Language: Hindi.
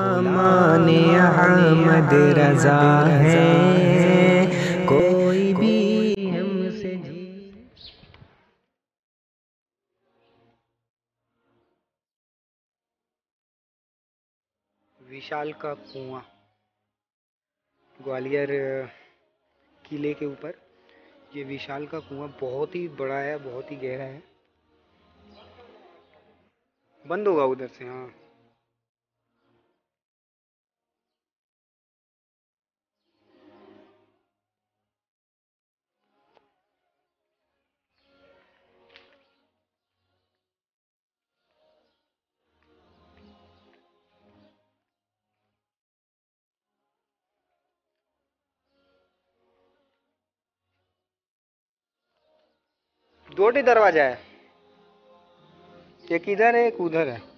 अहमद रजा है कोई भी हमसे जी विशाल का कुआ ग्वालियर किले के ऊपर ये विशाल का कुआ बहुत ही बड़ा है बहुत ही गहरा है बंद होगा उधर से हाँ दो टी दरवाजा है एक इधर है एक उधर है